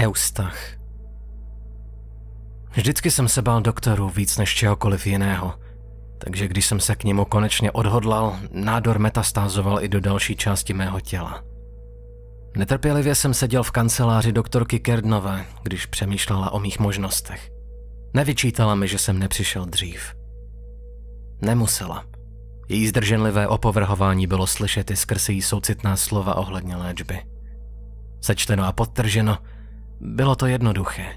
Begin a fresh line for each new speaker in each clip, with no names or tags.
Eustach. Vždycky jsem se bál doktorů víc než čehokoliv jiného, takže když jsem se k němu konečně odhodlal, nádor metastázoval i do další části mého těla. Netrpělivě jsem seděl v kanceláři doktorky Kerdnové, když přemýšlela o mých možnostech. Nevyčítala mi, že jsem nepřišel dřív. Nemusela. Její zdrženlivé opovrhování bylo slyšet i skrz její soucitná slova ohledně léčby. Sečteno a podtrženo – bylo to jednoduché.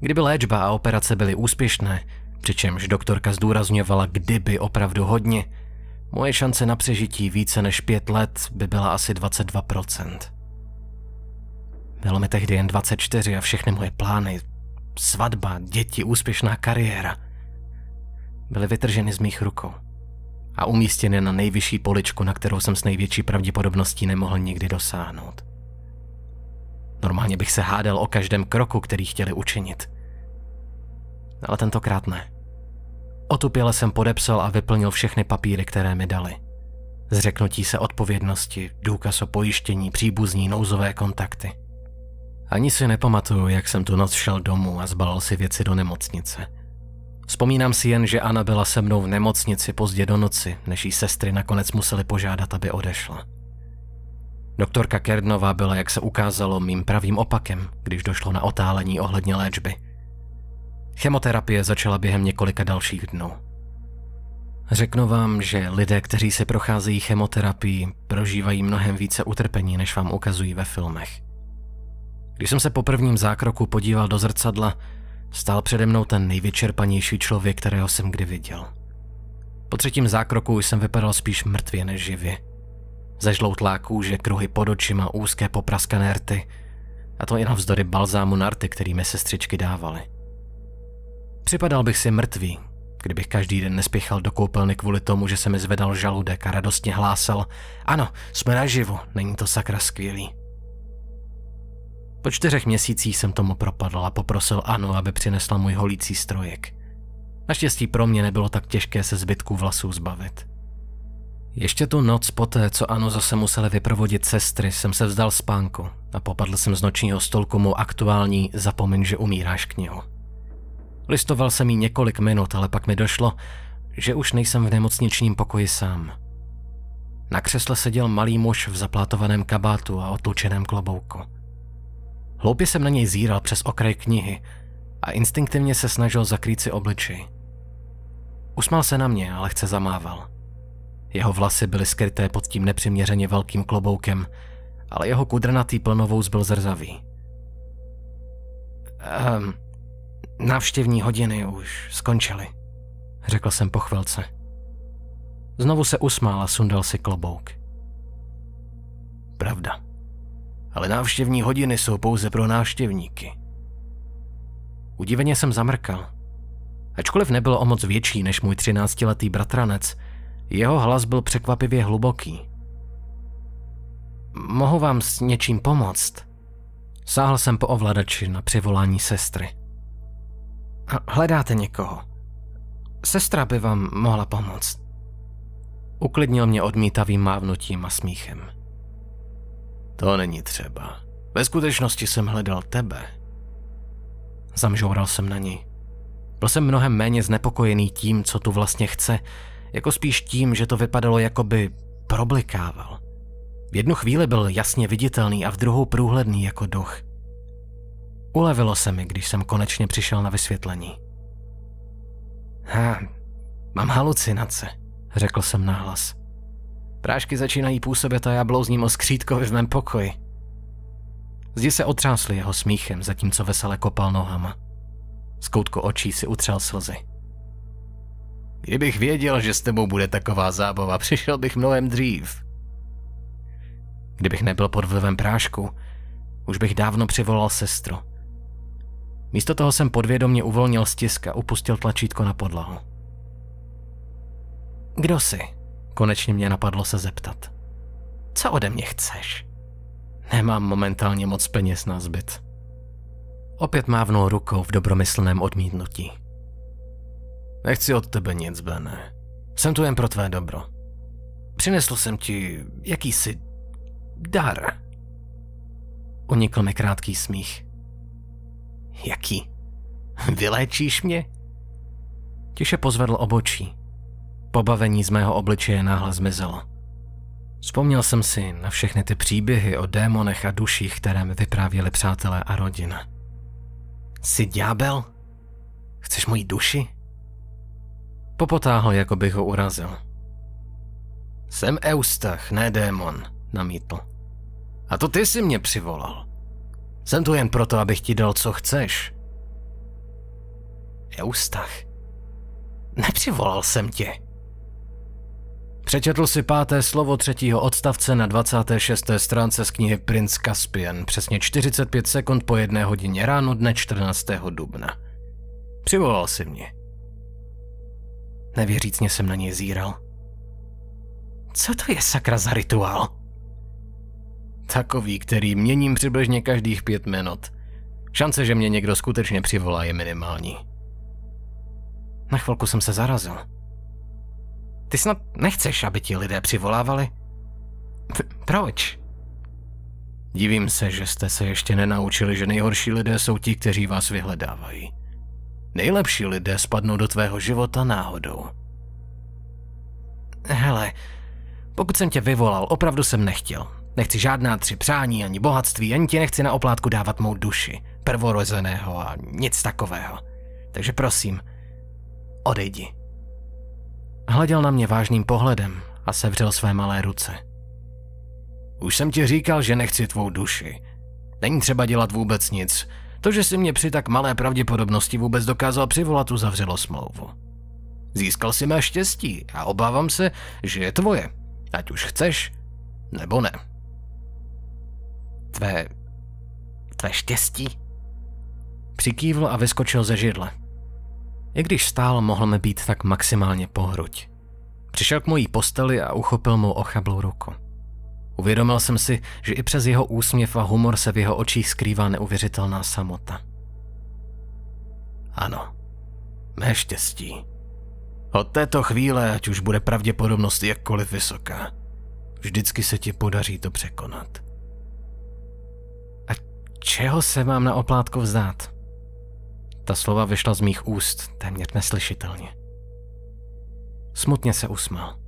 Kdyby léčba a operace byly úspěšné, přičemž doktorka zdůrazňovala kdyby opravdu hodně, moje šance na přežití více než pět let by byla asi 22%. Bylo mi tehdy jen 24 a všechny moje plány, svatba, děti, úspěšná kariéra, byly vytrženy z mých rukou a umístěny na nejvyšší poličku, na kterou jsem s největší pravděpodobností nemohl nikdy dosáhnout. Normálně bych se hádal o každém kroku, který chtěli učinit. Ale tentokrát ne. Otupěle jsem podepsal a vyplnil všechny papíry, které mi dali. Zřeknutí se odpovědnosti, důkaz o pojištění, příbuzní, nouzové kontakty. Ani si nepamatuju, jak jsem tu noc šel domů a zbalil si věci do nemocnice. Vzpomínám si jen, že Anna byla se mnou v nemocnici pozdě do noci, než jí sestry nakonec museli požádat, aby odešla. Doktorka Kernová byla, jak se ukázalo, mým pravým opakem, když došlo na otálení ohledně léčby. Chemoterapie začala během několika dalších dnů. Řeknu vám, že lidé, kteří se procházejí chemoterapii, prožívají mnohem více utrpení, než vám ukazují ve filmech. Když jsem se po prvním zákroku podíval do zrcadla, stál přede mnou ten nejvyčerpanější člověk, kterého jsem kdy viděl. Po třetím zákroku jsem vypadal spíš mrtvě než živě. Ze žloutláků, že kruhy pod očima, úzké popraskané rty. A to i navzdory balzámu na rty, kterými sestřičky dávaly. Připadal bych si mrtvý, kdybych každý den nespěchal do koupelny kvůli tomu, že se mi zvedal žaludek a radostně hlásal Ano, jsme naživu, není to sakra skvělý. Po čtyřech měsících jsem tomu propadl a poprosil Anu, aby přinesla můj holící strojek. Naštěstí pro mě nebylo tak těžké se zbytků vlasů zbavit. Ještě tu noc poté, co ano zase museli vyprovodit sestry, jsem se vzdal spánku a popadl jsem z nočního stolku mu aktuální Zapomeň, že umíráš knihu. Listoval jsem jí několik minut, ale pak mi došlo, že už nejsem v nemocničním pokoji sám. Na křesle seděl malý muž v zaplátovaném kabátu a otlučeném klobouku. Hloupě jsem na něj zíral přes okraj knihy a instinktivně se snažil zakrýt si obličej. Usmál se na mě, ale chce zamával – jeho vlasy byly skryté pod tím nepřiměřeně velkým kloboukem, ale jeho kudrnatý plnovous byl zrzavý. Ehm, návštěvní hodiny už skončily, řekl jsem po chvilce. Znovu se usmál a sundal si klobouk. Pravda. Ale návštěvní hodiny jsou pouze pro návštěvníky. Udiveně jsem zamrkal. Ačkoliv nebylo o moc větší než můj třináctiletý bratranec, jeho hlas byl překvapivě hluboký. Mohu vám s něčím pomoct? Sáhl jsem po ovladači na přivolání sestry. Hledáte někoho. Sestra by vám mohla pomoct. Uklidnil mě odmítavým mávnutím a smíchem. To není třeba. Ve skutečnosti jsem hledal tebe. Zamžoural jsem na ní. Byl jsem mnohem méně znepokojený tím, co tu vlastně chce, jako spíš tím, že to vypadalo jako by problikával. V jednu chvíli byl jasně viditelný a v druhou průhledný jako duch. Ulevilo se mi, když jsem konečně přišel na vysvětlení. Ha, mám halucinace, řekl jsem nahlas. Prášky začínají působit a já blouzním o skřítkovi v mém pokoji. Zdi se otřásly jeho smíchem, zatímco vesele kopal nohama. Z koutku očí si utřel slzy. Kdybych věděl, že s tebou bude taková zábava, přišel bych mnohem dřív. Kdybych nebyl pod vlivem prášku, už bych dávno přivolal sestru. Místo toho jsem podvědomě uvolnil stisk a upustil tlačítko na podlahu. Kdo jsi? Konečně mě napadlo se zeptat. Co ode mě chceš? Nemám momentálně moc peněz na zbyt. Opět mávnul rukou v dobromyslném odmítnutí. Nechci od tebe nic, Bene. Jsem tu jen pro tvé dobro. Přinesl jsem ti jakýsi dar. Unikl mi krátký smích. Jaký? Vyléčíš mě? Tiše pozvedl obočí. Pobavení z mého obličeje náhle zmizelo. Vzpomněl jsem si na všechny ty příběhy o démonech a duších, které mi vyprávěli přátelé a rodina. Jsi ďábel? Chceš moji duši? Popotá ho, jako bych ho urazil. Jsem Eustach, ne démon, namítl. A to ty si mě přivolal. Jsem tu jen proto, abych ti dal, co chceš. Eustach, nepřivolal jsem tě. Přečetl si páté slovo třetího odstavce na 26. stránce z knihy Prince Caspian přesně 45 sekund po jedné hodině ráno dne 14. dubna. Přivolal si mě. Nevěřícně jsem na něj zíral. Co to je sakra za rituál? Takový, který měním přibližně každých pět minut. Šance, že mě někdo skutečně přivolá, je minimální. Na chvilku jsem se zarazil. Ty snad nechceš, aby ti lidé přivolávali? P- proč? Divím se, že jste se ještě nenaučili, že nejhorší lidé jsou ti, kteří vás vyhledávají. Nejlepší lidé spadnou do tvého života náhodou. Hele, pokud jsem tě vyvolal, opravdu jsem nechtěl. Nechci žádná tři přání ani bohatství, ani ti nechci na oplátku dávat mou duši, prvorozeného a nic takového. Takže prosím, odejdi. Hleděl na mě vážným pohledem a sevřel své malé ruce. Už jsem ti říkal, že nechci tvou duši. Není třeba dělat vůbec nic. To, že si mě při tak malé pravděpodobnosti vůbec dokázal přivolat, uzavřelo smlouvu. Získal si mé štěstí a obávám se, že je tvoje, ať už chceš, nebo ne. Tvé... tvé štěstí? Přikývl a vyskočil ze židle. I když stál, mohl mi být tak maximálně pohruď. Přišel k mojí posteli a uchopil mu ochablou ruku. Uvědomil jsem si, že i přes jeho úsměv a humor se v jeho očích skrývá neuvěřitelná samota. Ano, mé štěstí. Od této chvíle, ať už bude pravděpodobnost jakkoliv vysoká, vždycky se ti podaří to překonat. A čeho se mám na oplátku vzdát? Ta slova vyšla z mých úst téměř neslyšitelně. Smutně se usmál.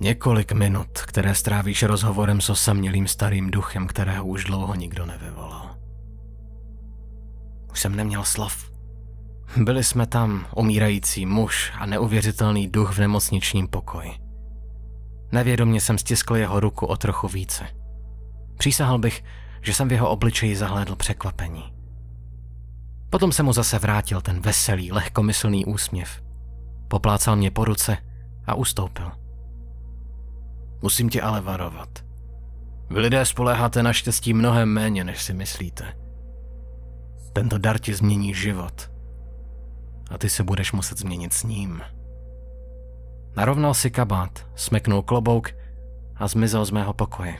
Několik minut, které strávíš rozhovorem s osamělým starým duchem, kterého už dlouho nikdo nevyvolal. Už jsem neměl slov. Byli jsme tam umírající muž a neuvěřitelný duch v nemocničním pokoji. Nevědomně jsem stiskl jeho ruku o trochu více. Přísahal bych, že jsem v jeho obličeji zahlédl překvapení. Potom se mu zase vrátil ten veselý, lehkomyslný úsměv. Poplácal mě po ruce a ustoupil. Musím tě ale varovat. Vy lidé spoléháte na štěstí mnohem méně, než si myslíte. Tento dar ti změní život. A ty se budeš muset změnit s ním. Narovnal si kabát, smeknul klobouk a zmizel z mého pokoje.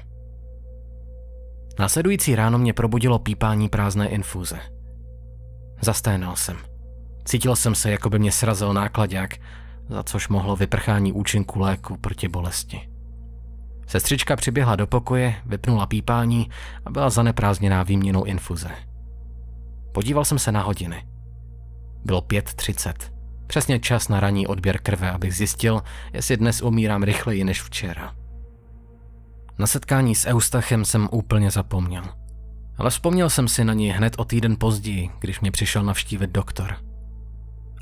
Následující ráno mě probudilo pípání prázdné infuze. Zasténal jsem. Cítil jsem se, jako by mě srazil nákladák, za což mohlo vyprchání účinku léku proti bolesti. Sestřička přiběhla do pokoje, vypnula pípání a byla zaneprázdněná výměnou infuze. Podíval jsem se na hodiny. Bylo 5.30. Přesně čas na ranní odběr krve, abych zjistil, jestli dnes umírám rychleji než včera. Na setkání s Eustachem jsem úplně zapomněl. Ale vzpomněl jsem si na něj hned o týden později, když mě přišel navštívit doktor.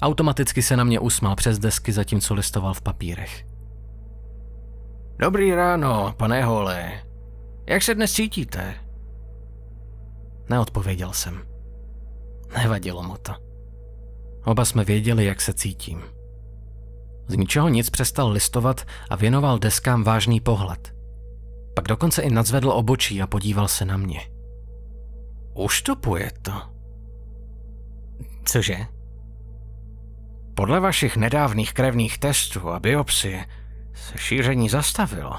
Automaticky se na mě usmál přes desky, zatímco listoval v papírech. Dobrý ráno, pane Hole. Jak se dnes cítíte? Neodpověděl jsem. Nevadilo mu to. Oba jsme věděli, jak se cítím. Z ničeho nic přestal listovat a věnoval deskám vážný pohled. Pak dokonce i nadzvedl obočí a podíval se na mě. Už to. Cože? Podle vašich nedávných krevních testů a biopsie se šíření zastavilo.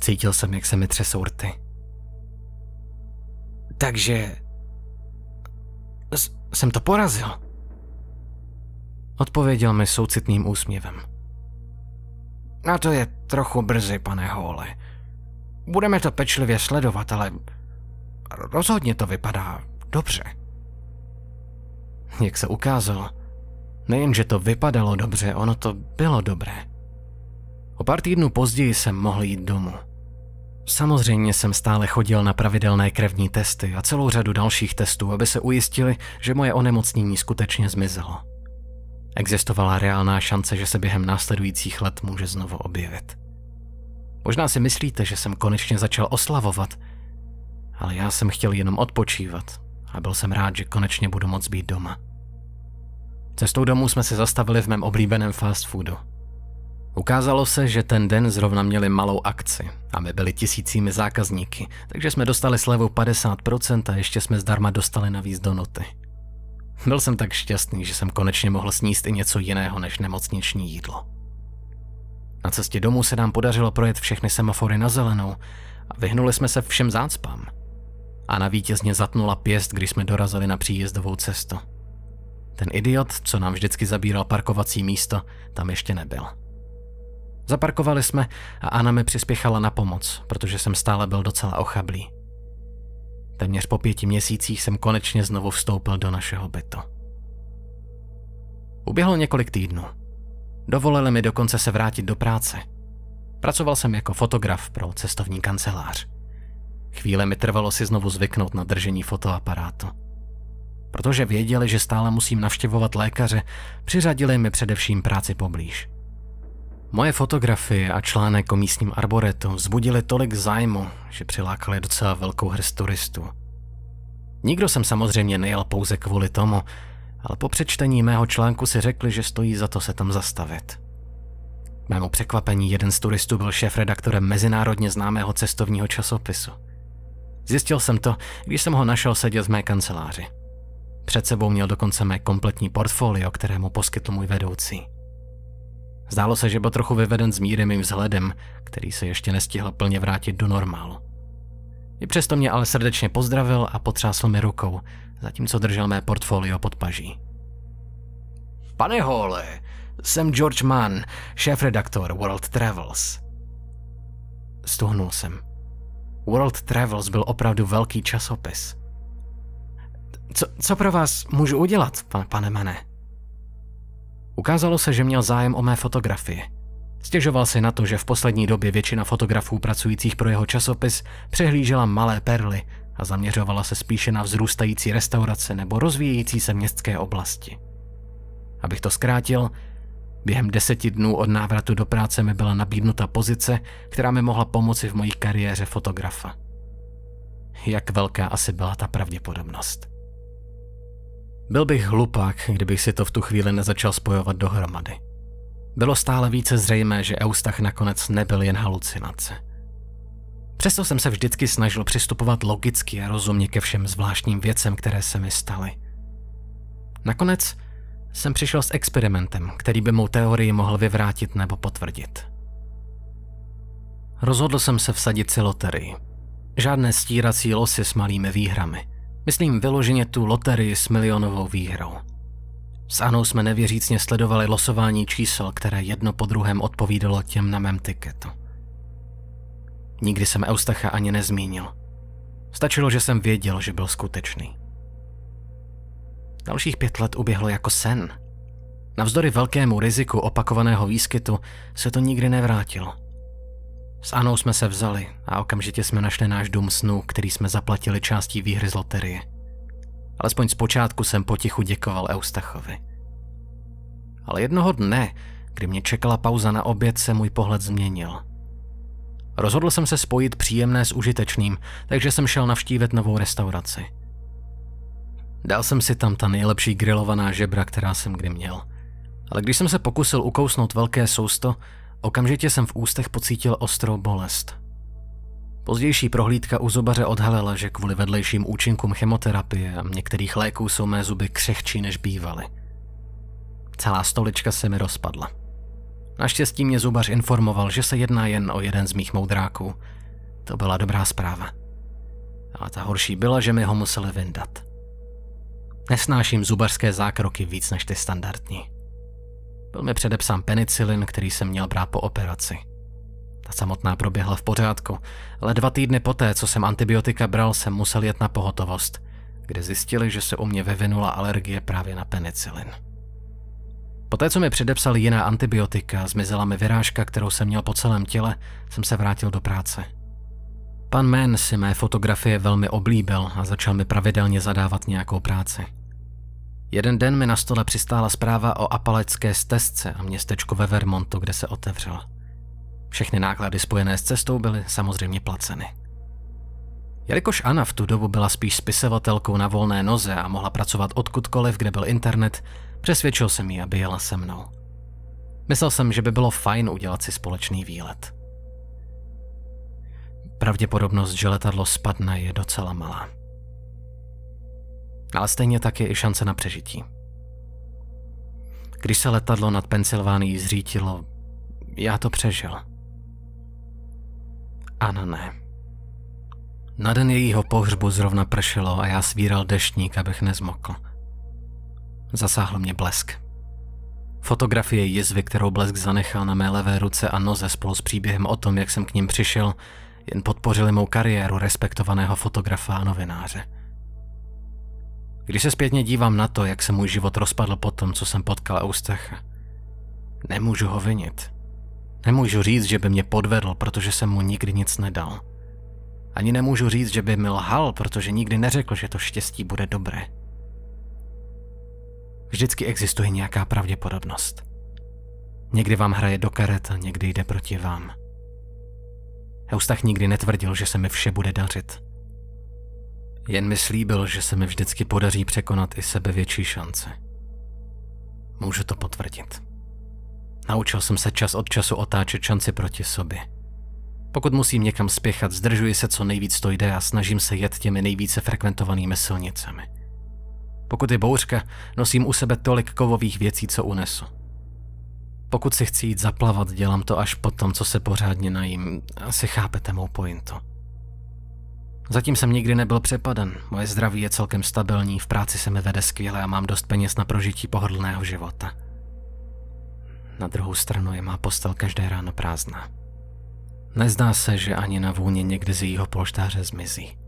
Cítil jsem, jak se mi třesou rty. Takže... S- jsem to porazil. Odpověděl mi soucitným úsměvem. Na to je trochu brzy, pane Hole. Budeme to pečlivě sledovat, ale rozhodně to vypadá dobře. Jak se ukázalo, nejenže to vypadalo dobře, ono to bylo dobré. O pár týdnů později jsem mohl jít domů. Samozřejmě jsem stále chodil na pravidelné krevní testy a celou řadu dalších testů, aby se ujistili, že moje onemocnění skutečně zmizelo. Existovala reálná šance, že se během následujících let může znovu objevit. Možná si myslíte, že jsem konečně začal oslavovat, ale já jsem chtěl jenom odpočívat a byl jsem rád, že konečně budu moc být doma. Cestou domů jsme se zastavili v mém oblíbeném fast foodu – Ukázalo se, že ten den zrovna měli malou akci a my byli tisícími zákazníky, takže jsme dostali slevu 50% a ještě jsme zdarma dostali navíc noty. Byl jsem tak šťastný, že jsem konečně mohl sníst i něco jiného než nemocniční jídlo. Na cestě domů se nám podařilo projet všechny semafory na zelenou a vyhnuli jsme se všem zácpám. A na vítězně zatnula pěst, když jsme dorazili na příjezdovou cestu. Ten idiot, co nám vždycky zabíral parkovací místo, tam ještě nebyl. Zaparkovali jsme a Anna mi přispěchala na pomoc, protože jsem stále byl docela ochablý. Téměř po pěti měsících jsem konečně znovu vstoupil do našeho bytu. Uběhlo několik týdnů. Dovolili mi dokonce se vrátit do práce. Pracoval jsem jako fotograf pro cestovní kancelář. Chvíle mi trvalo si znovu zvyknout na držení fotoaparátu. Protože věděli, že stále musím navštěvovat lékaře, přiřadili mi především práci poblíž – Moje fotografie a článek o místním arboretu vzbudily tolik zájmu, že přilákali docela velkou hrst turistů. Nikdo jsem samozřejmě nejel pouze kvůli tomu, ale po přečtení mého článku si řekli, že stojí za to se tam zastavit. K mému překvapení jeden z turistů byl šéf-redaktorem mezinárodně známého cestovního časopisu. Zjistil jsem to, když jsem ho našel sedět v mé kanceláři. Před sebou měl dokonce mé kompletní portfolio, které mu poskytl můj vedoucí. Zdálo se, že byl trochu vyveden z míry mým vzhledem, který se ještě nestihl plně vrátit do normálu. I přesto mě ale srdečně pozdravil a potřásl mi rukou, zatímco držel mé portfolio pod paží. Pane Hole, jsem George Mann, šéf-redaktor World Travels. Stuhnul jsem. World Travels byl opravdu velký časopis. Co, co pro vás můžu udělat, pane pane Mane? Ukázalo se, že měl zájem o mé fotografie. Stěžoval si na to, že v poslední době většina fotografů pracujících pro jeho časopis přehlížela malé perly a zaměřovala se spíše na vzrůstající restaurace nebo rozvíjející se městské oblasti. Abych to zkrátil, během deseti dnů od návratu do práce mi byla nabídnuta pozice, která mi mohla pomoci v mojí kariéře fotografa. Jak velká asi byla ta pravděpodobnost? Byl bych hlupák, kdybych si to v tu chvíli nezačal spojovat dohromady. Bylo stále více zřejmé, že Eustach nakonec nebyl jen halucinace. Přesto jsem se vždycky snažil přistupovat logicky a rozumně ke všem zvláštním věcem, které se mi staly. Nakonec jsem přišel s experimentem, který by mou teorii mohl vyvrátit nebo potvrdit. Rozhodl jsem se vsadit si loterii. Žádné stírací losy s malými výhrami – Myslím vyloženě tu loterii s milionovou výhrou. S Anou jsme nevěřícně sledovali losování čísel, které jedno po druhém odpovídalo těm na mém tiketu. Nikdy jsem Eustacha ani nezmínil. Stačilo, že jsem věděl, že byl skutečný. Dalších pět let uběhlo jako sen. Navzdory velkému riziku opakovaného výskytu se to nikdy nevrátilo. S Anou jsme se vzali a okamžitě jsme našli náš dům snu, který jsme zaplatili částí výhry z loterie. Alespoň zpočátku jsem potichu děkoval Eustachovi. Ale jednoho dne, kdy mě čekala pauza na oběd, se můj pohled změnil. Rozhodl jsem se spojit příjemné s užitečným, takže jsem šel navštívit novou restauraci. Dal jsem si tam ta nejlepší grilovaná žebra, která jsem kdy měl. Ale když jsem se pokusil ukousnout velké sousto, Okamžitě jsem v ústech pocítil ostrou bolest. Pozdější prohlídka u zubaře odhalila, že kvůli vedlejším účinkům chemoterapie a některých léků jsou mé zuby křehčí než bývaly. Celá stolička se mi rozpadla. Naštěstí mě zubař informoval, že se jedná jen o jeden z mých moudráků. To byla dobrá zpráva. Ale ta horší byla, že mi ho museli vyndat. Nesnáším zubařské zákroky víc než ty standardní. Byl mi předepsán penicilin, který jsem měl brát po operaci. Ta samotná proběhla v pořádku, ale dva týdny poté, co jsem antibiotika bral, jsem musel jet na pohotovost, kde zjistili, že se u mě vyvinula alergie právě na penicilin. Poté, co mi předepsali jiná antibiotika, zmizela mi vyrážka, kterou jsem měl po celém těle, jsem se vrátil do práce. Pan Men si mé fotografie velmi oblíbil a začal mi pravidelně zadávat nějakou práci. Jeden den mi na stole přistála zpráva o apalecké stezce a městečku ve Vermontu, kde se otevřel. Všechny náklady spojené s cestou byly samozřejmě placeny. Jelikož Anna v tu dobu byla spíš spisovatelkou na volné noze a mohla pracovat odkudkoliv, kde byl internet, přesvědčil jsem ji, aby jela se mnou. Myslel jsem, že by bylo fajn udělat si společný výlet. Pravděpodobnost, že letadlo spadne, je docela malá ale stejně tak je i šance na přežití. Když se letadlo nad Pensylvánií zřítilo, já to přežil. Ano, ne. Na den jejího pohřbu zrovna pršelo a já svíral deštník, abych nezmokl. Zasáhl mě blesk. Fotografie jizvy, kterou blesk zanechal na mé levé ruce a noze spolu s příběhem o tom, jak jsem k ním přišel, jen podpořili mou kariéru respektovaného fotografa a novináře. Když se zpětně dívám na to, jak se můj život rozpadl po tom, co jsem potkal Eustacha, nemůžu ho vinit. Nemůžu říct, že by mě podvedl, protože jsem mu nikdy nic nedal. Ani nemůžu říct, že by mi lhal, protože nikdy neřekl, že to štěstí bude dobré. Vždycky existuje nějaká pravděpodobnost. Někdy vám hraje do karet a někdy jde proti vám. Eustach nikdy netvrdil, že se mi vše bude dařit. Jen mi slíbil, že se mi vždycky podaří překonat i sebevětší šance. Můžu to potvrdit. Naučil jsem se čas od času otáčet šanci proti sobě. Pokud musím někam spěchat, zdržuji se co nejvíc to jde a snažím se jet těmi nejvíce frekventovanými silnicemi. Pokud je bouřka, nosím u sebe tolik kovových věcí, co unesu. Pokud si chci jít zaplavat, dělám to až potom, co se pořádně najím. Asi chápete mou pointu. Zatím jsem nikdy nebyl přepaden, moje zdraví je celkem stabilní, v práci se mi vede skvěle a mám dost peněz na prožití pohodlného života. Na druhou stranu je má postel každé ráno prázdná. Nezdá se, že ani na vůně někdy z jejího polštáře zmizí.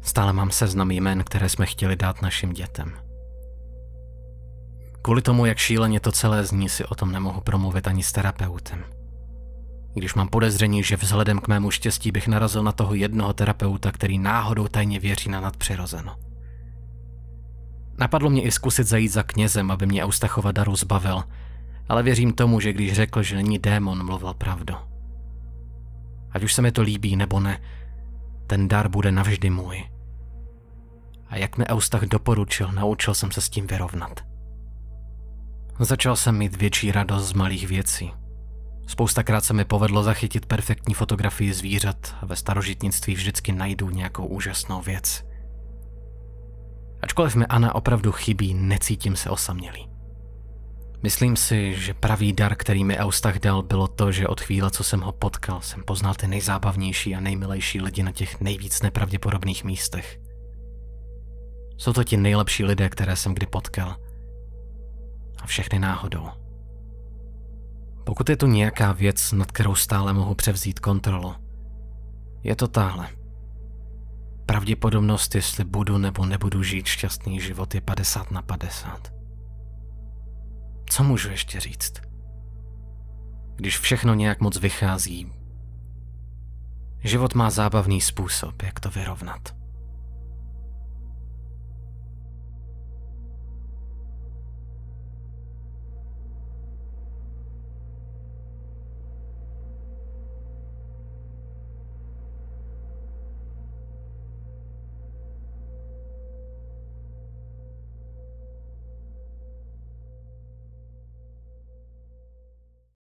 Stále mám seznam jmen, které jsme chtěli dát našim dětem. Kvůli tomu, jak šíleně to celé zní, si o tom nemohu promluvit ani s terapeutem – když mám podezření, že vzhledem k mému štěstí bych narazil na toho jednoho terapeuta, který náhodou tajně věří na nadpřirozeno. Napadlo mě i zkusit zajít za knězem, aby mě Eustachova daru zbavil, ale věřím tomu, že když řekl, že není démon, mluvil pravdu. Ať už se mi to líbí nebo ne, ten dar bude navždy můj. A jak mi Eustach doporučil, naučil jsem se s tím vyrovnat. Začal jsem mít větší radost z malých věcí. Spoustakrát se mi povedlo zachytit perfektní fotografii zvířat a ve starožitnictví vždycky najdu nějakou úžasnou věc. Ačkoliv mi Anna opravdu chybí, necítím se osamělý. Myslím si, že pravý dar, který mi Eustach dal, bylo to, že od chvíle, co jsem ho potkal, jsem poznal ty nejzábavnější a nejmilejší lidi na těch nejvíc nepravděpodobných místech. Jsou to ti nejlepší lidé, které jsem kdy potkal. A všechny náhodou. Pokud je tu nějaká věc, nad kterou stále mohu převzít kontrolu, je to tahle. Pravděpodobnost, jestli budu nebo nebudu žít šťastný život, je 50 na 50. Co můžu ještě říct? Když všechno nějak moc vychází, život má zábavný způsob, jak to vyrovnat.